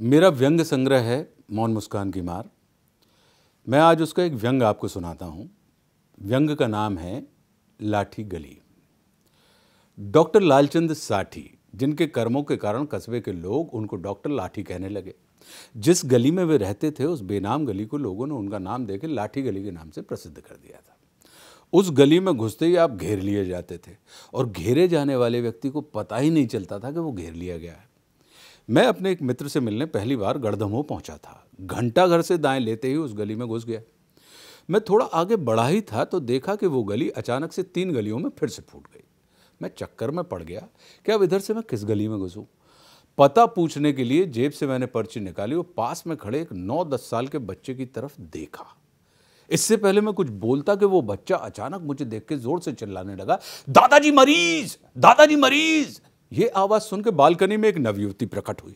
मेरा व्यंग संग्रह है मौन मुस्कान की मार मैं आज उसका एक व्यंग आपको सुनाता हूँ व्यंग का नाम है लाठी गली डॉक्टर लालचंद साठी जिनके कर्मों के कारण कस्बे के लोग उनको डॉक्टर लाठी कहने लगे जिस गली में वे रहते थे उस बेनाम गली को लोगों ने उनका नाम देकर लाठी गली के नाम से प्रसिद्ध कर दिया था उस गली में घुसते ही आप घेर लिए जाते थे और घेरे जाने वाले व्यक्ति को पता ही नहीं चलता था कि वो घेर लिया गया है मैं अपने एक मित्र से मिलने पहली बार गढ़दमोह पहुंचा था घंटा घर से दाएं लेते ही उस गली में घुस गया मैं थोड़ा आगे बढ़ा ही था तो देखा कि वो गली अचानक से तीन गलियों में फिर से फूट गई मैं चक्कर में पड़ गया कि अब इधर से मैं किस गली में घुसूँ पता पूछने के लिए जेब से मैंने पर्ची निकाली और पास में खड़े एक नौ दस साल के बच्चे की तरफ देखा इससे पहले मैं कुछ बोलता कि वो बच्चा अचानक मुझे देख के जोर से चिल्लाने लगा दादाजी मरीज दादाजी मरीज ये आवाज़ सुन के बालकनी में एक नवयुवती प्रकट हुई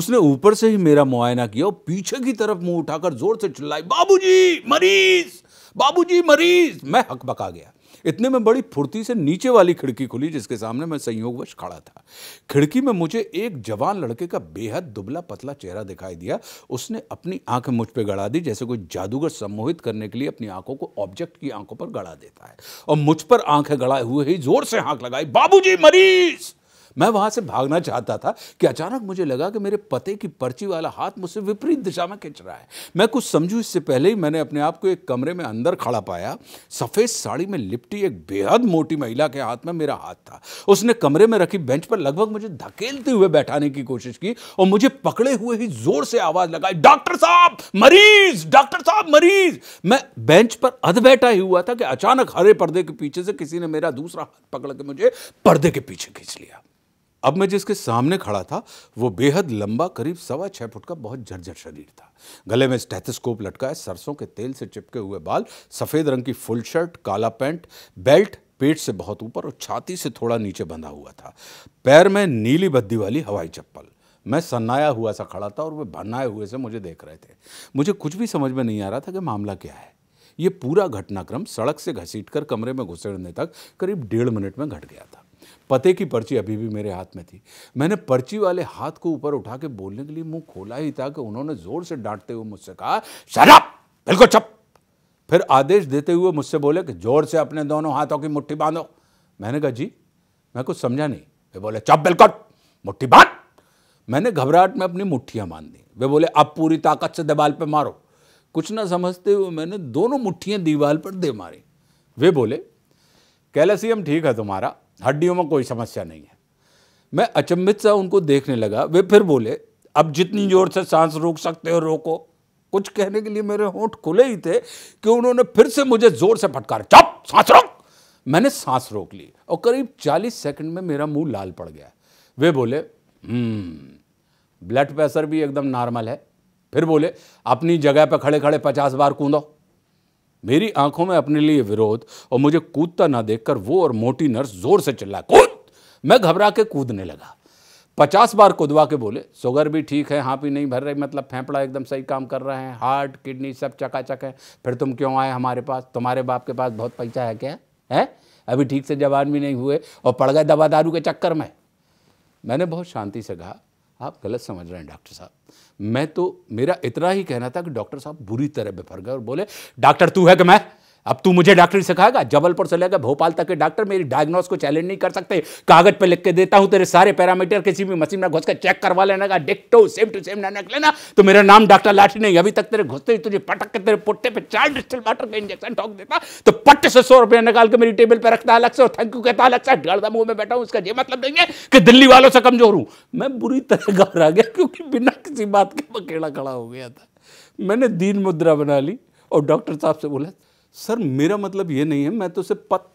उसने ऊपर से ही मेरा मुआयना किया और पीछे की तरफ मुंह उठाकर जोर से चिल्लाई बाबूजी मरीज बाबूजी मरीज मैं हकबका गया इतने में बड़ी फुर्ती से नीचे वाली खिड़की खुली जिसके सामने मैं संयोगवश खड़ा था खिड़की में मुझे एक जवान लड़के का बेहद दुबला पतला चेहरा दिखाई दिया उसने अपनी आंखें मुझ पर गड़ा दी जैसे कोई जादूगर सम्मोहित करने के लिए अपनी आंखों को ऑब्जेक्ट की आंखों पर गड़ा देता है और मुझ पर आंखें गड़ाए हुए ही जोर से हाँक लगाई बाबू मरीज मैं वहां से भागना चाहता था कि अचानक मुझे लगा कि मेरे पते की पर्ची वाला हाथ मुझसे विपरीत दिशा में खिंच रहा है मैं कुछ समझू इससे पहले ही मैंने अपने आप को एक कमरे में अंदर खड़ा पाया सफ़ेद साड़ी में लिपटी एक बेहद मोटी महिला के हाथ में मेरा हाथ था उसने कमरे में रखी बेंच पर लगभग मुझे धकेलते हुए बैठाने की कोशिश की और मुझे पकड़े हुए ही जोर से आवाज लगाई डॉक्टर साहब मरीज डॉक्टर साहब मरीज मैं बेंच पर अध बैठा ही हुआ था कि अचानक हरे पर्दे के पीछे से किसी ने मेरा दूसरा हाथ पकड़ के मुझे पर्दे के पीछे खींच लिया अब मैं जिसके सामने खड़ा था वो बेहद लंबा करीब सवा छः फुट का बहुत झरझर शरीर था गले में स्टेथोस्कोप लटका है सरसों के तेल से चिपके हुए बाल सफ़ेद रंग की फुल शर्ट काला पैंट बेल्ट पेट से बहुत ऊपर और छाती से थोड़ा नीचे बंधा हुआ था पैर में नीली बद्दी वाली हवाई चप्पल मैं सन्नाया हुआ सा खड़ा था और वे भन्नाए हुए से मुझे देख रहे थे मुझे कुछ भी समझ में नहीं आ रहा था कि मामला क्या है ये पूरा घटनाक्रम सड़क से घसीटकर कमरे में घुसेड़ने तक करीब डेढ़ मिनट में घट गया था पते की पर्ची अभी भी मेरे हाथ में थी मैंने पर्ची वाले हाथ को ऊपर उठा के बोलने के लिए मुंह खोला ही था कि उन्होंने जोर से डांटते हुए मुझसे कहा शराब बिल्कुल चुप फिर आदेश देते हुए मुझसे बोले कि जोर से अपने दोनों हाथों की मुट्ठी बांधो मैंने कहा जी मैं कुछ समझा नहीं वे बोले चुप बिल्कुल मुट्ठी बांध मैंने घबराहट में अपनी मुठ्ठियां बांध दी वे बोले अब पूरी ताकत से दीवाल पर मारो कुछ ना समझते हुए मैंने दोनों मुट्ठियां दीवाल पर दे मारी वे बोले कैलसियम ठीक है तुम्हारा हड्डियों में कोई समस्या नहीं है मैं अचंभित सा उनको देखने लगा वे फिर बोले अब जितनी जोर से सांस रोक सकते हो रोको कुछ कहने के लिए मेरे होंठ खुले ही थे कि उन्होंने फिर से मुझे जोर से फटकार चप सांस रोक मैंने सांस रोक ली और करीब चालीस सेकंड में मेरा मुंह लाल पड़ गया वे बोले हम्म, ब्लड प्रेशर भी एकदम नॉर्मल है फिर बोले अपनी जगह पर खड़े खड़े पचास बार कूदो मेरी आंखों में अपने लिए विरोध और मुझे कूदता ना देखकर वो और मोटी नर्स जोर से चिल्ला कूद मैं घबरा के कूदने लगा पचास बार कुदवा के बोले शुगर भी ठीक है हाँ भी नहीं भर रही मतलब फेंपड़ा एकदम सही काम कर रहे हैं हार्ट किडनी सब चकाचक है फिर तुम क्यों आए हमारे पास तुम्हारे बाप के पास बहुत पैसा है क्या है अभी ठीक से जवान भी नहीं हुए और पड़ गए दवा दारू के चक्कर में मैंने बहुत शांति से कहा आप गलत समझ रहे हैं डॉक्टर साहब मैं तो मेरा इतना ही कहना था कि डॉक्टर साहब बुरी तरह बेफर गए और बोले डॉक्टर तू है कि मैं अब तू मुझे डॉक्टर सिखाएगा जबलपुर से लेकर भोपाल तक के डॉक्टर मेरी डायग्नोस को चैलेंज नहीं कर सकते कागज पे लिख के देता हूं तेरे सारे पैरामीटर किसी भी मशीन में घुस कर चेक करवा लेना का डिक्टो सेम टू सेम ना लेना तो मेरा नाम डॉक्टर लाठी नहीं अभी तक तेरे घुसते ही तुझे पटक के तेरे पुट्टे पे चार डिस्टल वाटर का इंजेक्शन ठोक देता तो पट्टे से सौ रुपया निकाल के मेरी टेबल पर रखता अलग से और थैंक यू कहता अलग से गर्दा मुंह में बैठा हूँ उसका ये मतलब नहीं है कि दिल्ली वालों से कमजोर हूँ मैं बुरी तरह घबरा गया क्योंकि बिना किसी बात के अकेला खड़ा हो गया था मैंने दीन मुद्रा बना ली और डॉक्टर साहब से बोला सर मेरा मतलब ये नहीं है मैं तो उसे पत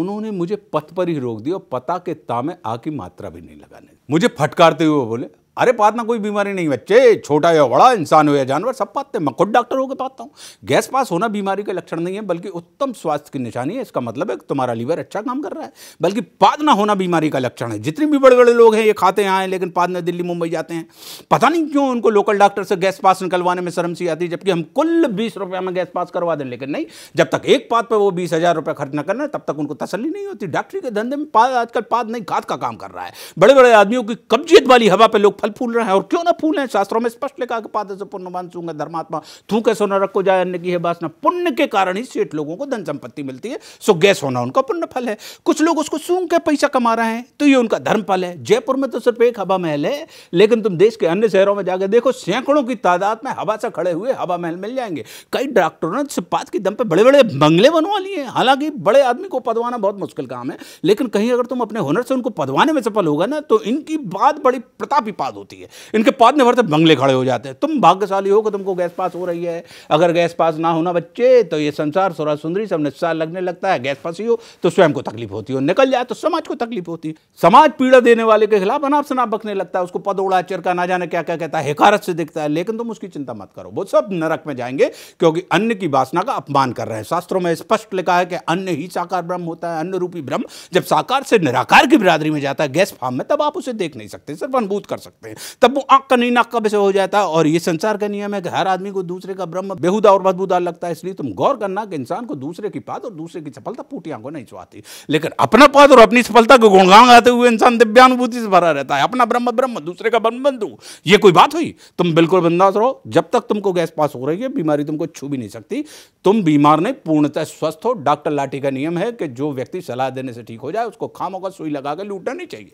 उन्होंने मुझे पथ पर ही रोक दिया और पता के तामे आ की मात्रा भी नहीं लगाने मुझे फटकारते हुए बोले अरे ना कोई बीमारी नहीं बच्चे छोटा या बड़ा इंसान हो या जानवर सब पाते हैं मैं खुद डॉक्टर होकर पाता हूँ गैस पास होना बीमारी का लक्षण नहीं है बल्कि उत्तम स्वास्थ्य की निशानी है इसका मतलब है कि तुम्हारा लीवर अच्छा काम कर रहा है बल्कि ना होना बीमारी का लक्षण है जितने भी बड़े बड़े लोग हैं ये खाते हैं आए लेकिन ना दिल्ली मुंबई जाते हैं पता नहीं क्यों उनको लोकल डॉक्टर से गैस पास निकलवाने में शर्म सी आती है जबकि हम कुल बीस रुपये में गैस पास करवा दें लेकिन नहीं जब तक एक पात पर वो बीस हज़ार रुपये खर्च न करना तब तक उनको तसली नहीं होती डॉक्टरी के धंधे में पाद आजकल पाद नहीं घात का काम कर रहा है बड़े बड़े आदमियों की कब्जियत वाली हवा पर लोग फल फल फूल रहा है और क्यों ना फूल है शास्त्रों में स्पष्ट लिखा कि पाद से पुण्यवान सूंगे धर्मात्मा तू कैसे न रखो जाए अन्य की है बासना पुण्य के कारण ही सेठ लोगों को धन संपत्ति मिलती है सो गैस होना उनका पुण्य फल है कुछ लोग उसको सूंघ के पैसा कमा रहे हैं तो ये उनका धर्म फल है जयपुर में तो सिर्फ एक हवा महल है लेकिन तुम देश के अन्य शहरों में जाकर देखो सैकड़ों की तादाद में हवा से खड़े हुए हवा महल मिल जाएंगे कई डॉक्टरों ने सिपात के दम पर बड़े बड़े बंगले बनवा लिए हालांकि बड़े आदमी को पदवाना बहुत मुश्किल काम है लेकिन कहीं अगर तुम अपने हुनर से उनको पदवाने में सफल होगा ना तो इनकी बात बड़ी प्रतापी पाद होती है इनके पास में भरते बंगले खड़े हो जाते हैं तुम भाग्यशाली हो कि तुमको गैस पास हो रही है अगर गैस पास ना होना बच्चे तो ये संसार सोरा सुंदरी सब निस्सार लगने लगता है गैस पास ही हो तो स्वयं को तकलीफ होती है निकल जाए तो समाज को तकलीफ होती है समाज पीड़ा देने वाले के खिलाफ अनाप शनाप बकने लगता है उसको पदोड़ा चिरका ना जाने क्या क्या कहता है हिकारत से दिखता है लेकिन तुम उसकी चिंता मत करो वो सब नरक में जाएंगे क्योंकि अन्य की वासना का अपमान कर रहे हैं शास्त्रों में स्पष्ट लिखा है कि अन्य ही साकार ब्रह्म होता है अन्य रूपी ब्रह्म जब साकार से निराकार की बिरादरी में जाता है गैस फार्म में तब आप उसे देख नहीं सकते सिर्फ अनुभूत कर सकते सकते हैं तब वो आंख का नीना कब्ज हो जाता है और ये संसार का नियम है कि हर आदमी को दूसरे का ब्रह्म बेहुदा और बदबूदार लगता है इसलिए तुम गौर करना कि इंसान को दूसरे की बात और दूसरे की सफलता पूटी आंखों नहीं छुआती लेकिन अपना पद और अपनी सफलता को गुणगान गाते हुए इंसान दिव्यानुभूति से भरा रहता है अपना ब्रह्म ब्रह्म दूसरे का ब्रह्म बंधु ये कोई बात हुई तुम बिल्कुल बिंदास रहो जब तक तुमको गैस पास हो रही है बीमारी तुमको छू भी नहीं सकती तुम बीमार नहीं पूर्णतः स्वस्थ हो डॉक्टर लाठी का नियम है कि जो व्यक्ति सलाह देने से ठीक हो जाए उसको खामों का सुई लगा के लूटना नहीं चाहिए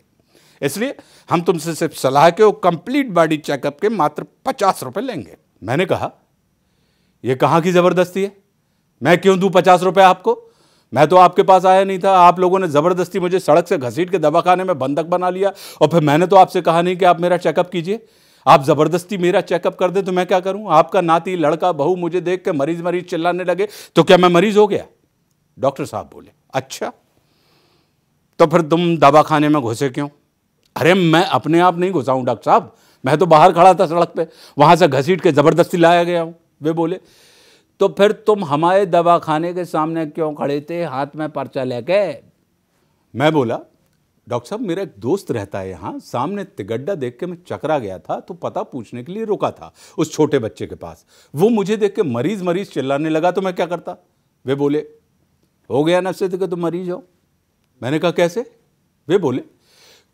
इसलिए हम तुमसे सिर्फ सलाह के और कंप्लीट बॉडी चेकअप के मात्र पचास रुपये लेंगे मैंने कहा यह कहाँ की ज़बरदस्ती है मैं क्यों दू पचास रुपये आपको मैं तो आपके पास आया नहीं था आप लोगों ने ज़बरदस्ती मुझे सड़क से घसीट के दवाखाने में बंधक बना लिया और फिर मैंने तो आपसे कहा नहीं कि आप मेरा चेकअप कीजिए आप ज़बरदस्ती मेरा चेकअप कर दें तो मैं क्या करूं आपका नाती लड़का बहू मुझे देख के मरीज़ मरीज़ चिल्लाने लगे तो क्या मैं मरीज़ हो गया डॉक्टर साहब बोले अच्छा तो फिर तुम दवाखाने में घुसे क्यों अरे मैं अपने आप नहीं घुसा हूँ डॉक्टर साहब मैं तो बाहर खड़ा था सड़क पे वहाँ से घसीट के ज़बरदस्ती लाया गया हूँ वे बोले तो फिर तुम हमारे दवाखाने के सामने क्यों खड़े थे हाथ में पर्चा लेके मैं बोला डॉक्टर साहब मेरा एक दोस्त रहता है यहाँ सामने तिगड्डा देख के मैं चकरा गया था तो पता पूछने के लिए रुका था उस छोटे बच्चे के पास वो मुझे देख के मरीज मरीज चिल्लाने लगा तो मैं क्या करता वे बोले हो गया नफ्से तो तुम मरीज हो मैंने कहा कैसे वे बोले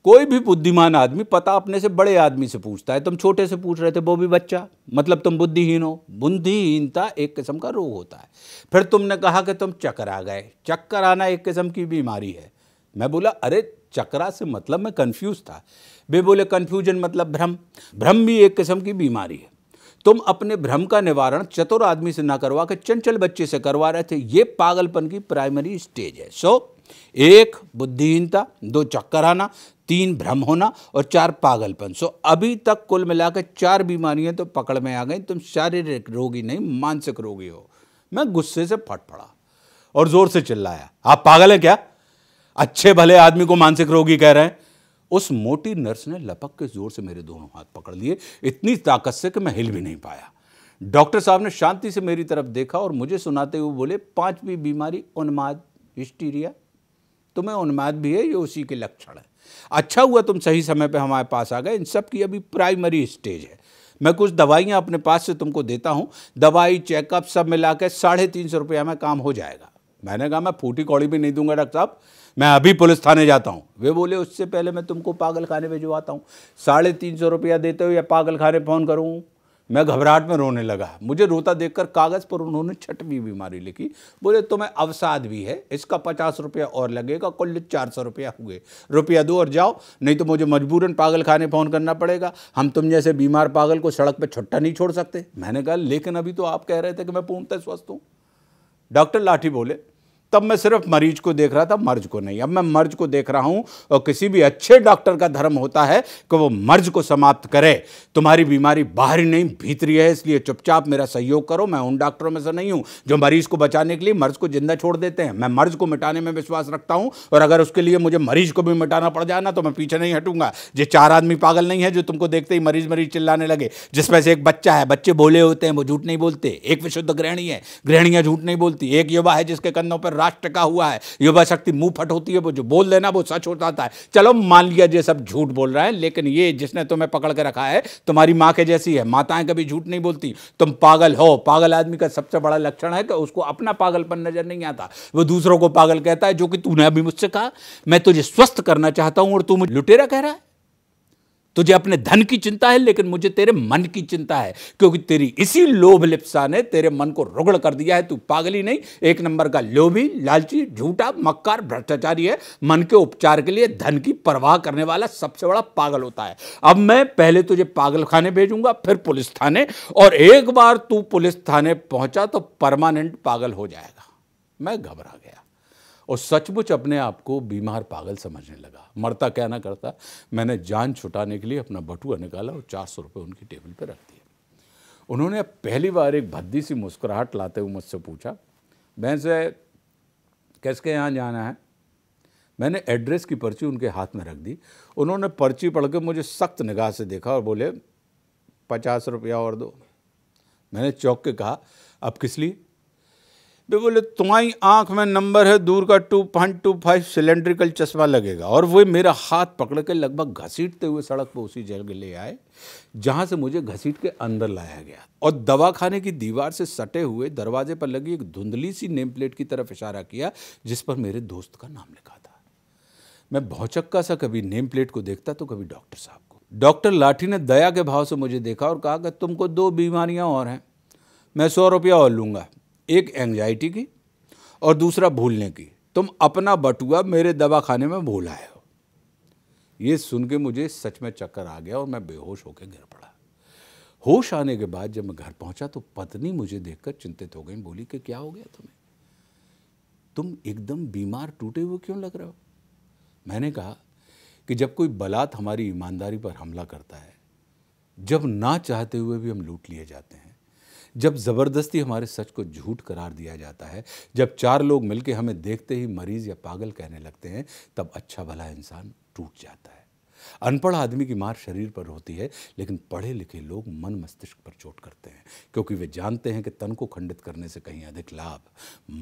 कोई भी बुद्धिमान आदमी पता अपने से बड़े आदमी से पूछता है तुम छोटे से पूछ रहे थे वो भी बच्चा मतलब तुम बुद्धिहीन हो बुद्धिहीनता एक किस्म का रोग होता है फिर तुमने कहा कि तुम चक्कर आ गए चक्कर आना एक किस्म की बीमारी है मैं बोला अरे चक्रा से मतलब मैं कंफ्यूज था वे बोले कन्फ्यूजन मतलब भ्रम भ्रम भी एक किस्म की बीमारी है तुम अपने भ्रम का निवारण चतुर आदमी से ना करवा के चंचल बच्चे से करवा रहे थे ये पागलपन की प्राइमरी स्टेज है सो so, एक बुद्धिहीनता दो चक्कर आना तीन भ्रम होना और चार पागलपन सो अभी तक कुल मिलाकर चार बीमारियां तो पकड़ में आ गई तुम शारीरिक रोगी नहीं मानसिक रोगी हो मैं गुस्से से फट पड़ा और जोर से चिल्लाया आप पागल है क्या अच्छे भले आदमी को मानसिक रोगी कह रहे हैं उस मोटी नर्स ने लपक के जोर से मेरे दोनों हाथ पकड़ लिए इतनी ताकत से कि मैं हिल भी नहीं पाया डॉक्टर साहब ने शांति से मेरी तरफ देखा और मुझे सुनाते हुए बोले पांचवी बीमारी उन्माद हिस्टीरिया तुम्हें तो उन्माद भी है ये उसी के लक्षण है अच्छा हुआ तुम सही समय पे हमारे पास आ गए इन सब की अभी प्राइमरी स्टेज है मैं कुछ दवाइयाँ अपने पास से तुमको देता हूँ दवाई चेकअप सब मिला के साढ़े तीन सौ रुपया में काम हो जाएगा मैंने कहा मैं फूटी कौड़ी भी नहीं दूंगा डॉक्टर साहब मैं अभी पुलिस थाने जाता हूँ वे बोले उससे पहले मैं तुमको पागल खाने भिजवाता हूँ साढ़े तीन सौ रुपया देते हो या पागल खाने फ़ोन करूँ मैं घबराहट में रोने लगा मुझे रोता देखकर कागज़ पर उन्होंने छठवी बीमारी लिखी बोले तुम्हें अवसाद भी है इसका पचास रुपया और लगेगा कुल चार सौ रुपया हुए रुपया दो और जाओ नहीं तो मुझे मजबूरन पागल खाने फ़ोन करना पड़ेगा हम तुम जैसे बीमार पागल को सड़क पर छुट्टा नहीं छोड़ सकते मैंने कहा लेकिन अभी तो आप कह रहे थे कि मैं पूर्णतः स्वस्थ हूँ डॉक्टर लाठी बोले तब मैं सिर्फ मरीज को देख रहा था मर्ज को नहीं अब मैं मर्ज को देख रहा हूं और किसी भी अच्छे डॉक्टर का धर्म होता है कि वो मर्ज को समाप्त करे तुम्हारी बीमारी बाहरी नहीं भीतरी है इसलिए चुपचाप मेरा सहयोग करो मैं उन डॉक्टरों में से नहीं हूं जो मरीज को बचाने के लिए मर्ज को जिंदा छोड़ देते हैं मैं मर्ज को मिटाने में विश्वास रखता हूं और अगर उसके लिए मुझे मरीज को भी मिटाना पड़ जाए ना तो मैं पीछे नहीं हटूंगा ये चार आदमी पागल नहीं है जो तुमको देखते ही मरीज मरीज चिल्लाने लगे जिसमें से एक बच्चा है बच्चे बोले होते हैं वो झूठ नहीं बोलते एक विशुद्ध ग्रहणी है ग्रहणियां झूठ नहीं बोलती एक युवा है जिसके कंधों पर राष्ट्र का हुआ है युवा शक्ति मुंह फट होती है वो जो बोल देना वो सच होता है चलो मान लिया ये सब झूठ बोल रहा है लेकिन ये जिसने तुम्हें पकड़ के रखा है तुम्हारी माँ के जैसी है माताएं कभी झूठ नहीं बोलती तुम पागल हो पागल आदमी का सबसे बड़ा लक्षण है कि उसको अपना पागलपन नजर नहीं आता वो दूसरों को पागल कहता है जो कि तूने अभी मुझसे कहा मैं तुझे स्वस्थ करना चाहता हूँ और तू मुझे लुटेरा कह रहा है तुझे अपने धन की चिंता है लेकिन मुझे तेरे मन की चिंता है क्योंकि तेरी इसी लोभ लिप्सा ने तेरे मन को रुगड़ कर दिया है तू पागली नहीं एक नंबर का लोभी लालची झूठा मक्कार भ्रष्टाचारी है मन के उपचार के लिए धन की परवाह करने वाला सबसे बड़ा पागल होता है अब मैं पहले तुझे पागल खाने भेजूंगा फिर पुलिस थाने और एक बार तू पुलिस थाने पहुंचा तो परमानेंट पागल हो जाएगा मैं घबरा गया और सचमुच अपने आप को बीमार पागल समझने लगा मरता क्या ना करता मैंने जान छुटाने के लिए अपना बटुआ निकाला और चार सौ रुपये उनकी टेबल पर रख दिया उन्होंने पहली बार एक भद्दी सी मुस्कुराहट लाते हुए मुझसे पूछा मैं से कैसे यहाँ जाना है मैंने एड्रेस की पर्ची उनके हाथ में रख दी उन्होंने पर्ची पढ़ के मुझे सख्त निगाह से देखा और बोले पचास रुपया और दो मैंने चौक के कहा अब किस लिए वे बोले तुम्हारी आंख में नंबर है दूर का two point two five cylindrical चश्मा लगेगा और वो मेरा हाथ पकड़ के लगभग घसीटते हुए सड़क पर उसी जगह ले आए जहाँ से मुझे घसीट के अंदर लाया गया और दवाखाने की दीवार से सटे हुए दरवाजे पर लगी एक धुंधली सी नेम प्लेट की तरफ इशारा किया जिस पर मेरे दोस्त का नाम लिखा था मैं भौचक्का सा कभी नेम प्लेट को देखता तो कभी डॉक्टर साहब को डॉक्टर लाठी ने दया के भाव से मुझे देखा और कहा कि तुमको दो बीमारियाँ और हैं मैं सौ रुपया और लूँगा एक एंजाइटी की और दूसरा भूलने की तुम अपना बटुआ मेरे दवाखाने में भूल आए हो ये सुन के मुझे सच में चक्कर आ गया और मैं बेहोश होकर गिर पड़ा होश आने के बाद जब मैं घर पहुंचा तो पत्नी मुझे देखकर चिंतित हो गई बोली कि क्या हो गया तुम्हें तुम एकदम बीमार टूटे हुए क्यों लग रहे हो मैंने कहा कि जब कोई बलात् हमारी ईमानदारी पर हमला करता है जब ना चाहते हुए भी हम लूट लिए जाते हैं जब ज़बरदस्ती हमारे सच को झूठ करार दिया जाता है जब चार लोग मिलकर हमें देखते ही मरीज़ या पागल कहने लगते हैं तब अच्छा भला इंसान टूट जाता है अनपढ़ आदमी की मार शरीर पर होती है लेकिन पढ़े लिखे लोग मन मस्तिष्क पर चोट करते हैं क्योंकि वे जानते हैं कि तन को खंडित करने से कहीं अधिक लाभ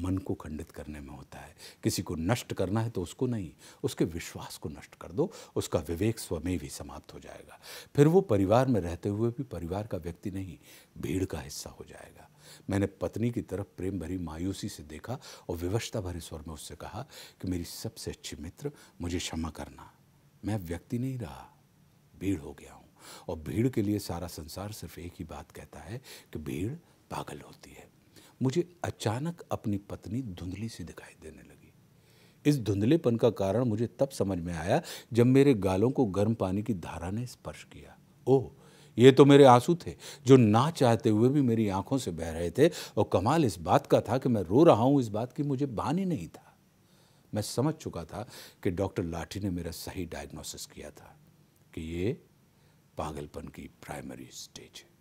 मन को खंडित करने में होता है किसी को नष्ट करना है तो उसको नहीं उसके विश्वास को नष्ट कर दो उसका विवेक स्वमेव ही समाप्त हो जाएगा फिर वो परिवार में रहते हुए भी परिवार का व्यक्ति नहीं भीड़ का हिस्सा हो जाएगा मैंने पत्नी की तरफ प्रेम भरी मायूसी से देखा और विवशता भरे स्वर में उससे कहा कि मेरी सबसे अच्छी मित्र मुझे क्षमा करना मैं व्यक्ति नहीं रहा भीड़ हो गया हूँ और भीड़ के लिए सारा संसार सिर्फ एक ही बात कहता है कि भीड़ पागल होती है मुझे अचानक अपनी पत्नी धुंधली सी दिखाई देने लगी इस धुंधलेपन का कारण मुझे तब समझ में आया जब मेरे गालों को गर्म पानी की धारा ने स्पर्श किया ओह ये तो मेरे आंसू थे जो ना चाहते हुए भी मेरी आंखों से बह रहे थे और कमाल इस बात का था कि मैं रो रहा हूँ इस बात की मुझे बानी नहीं था मैं समझ चुका था कि डॉक्टर लाठी ने मेरा सही डायग्नोसिस किया था कि ये पागलपन की प्राइमरी स्टेज है